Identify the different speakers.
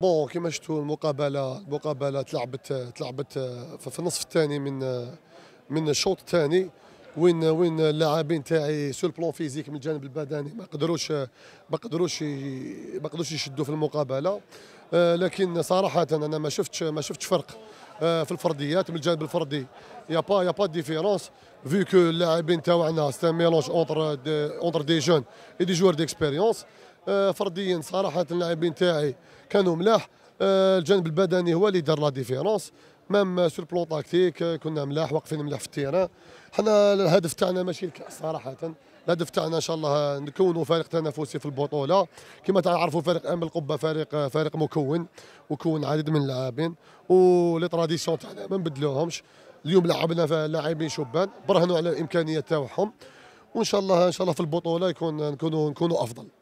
Speaker 1: بون كيما شفتوا المقابله المقابله تلعبت تلعبت آه، في النصف الثاني من آه، من الشوط الثاني وين وين اللاعبين تاعي سو البلون فيزيك من الجانب البدني ما قدروش ما قدروش ما قدروش يشدوا في المقابله آه، لكن صراحه انا ما شفتش ما شفتش فرق في الفرديات من الجانب الفردي يا با يا با ديفيرونس فيو كو اللاعبين تاعنا سي ميلونج اونتر اونتر دي جون اي دي جوار ديكسبيريونس آه، فرديا صراحه اللاعبين تاعي كانوا ملاح آه، الجانب البدني هو اللي دار لا ديفيرونس مام سور بلون تاكتيك آه، كنا ملاح واقفين ملاح في التيران حنا الهدف تاعنا ماشي الكاس صراحه الهدف تاعنا ان شاء الله نكونوا فريق تنافسي في البطوله كما تعرفوا فريق ام القبه فريق فريق مكون وكون عدد من اللاعبين ولي تراديسيون تاعنا ما نبدلوهمش اليوم لعبنا لاعبين شبان برهنوا على الامكانيات تاعهم وان شاء الله ان شاء الله في البطوله يكون نكونوا نكونوا افضل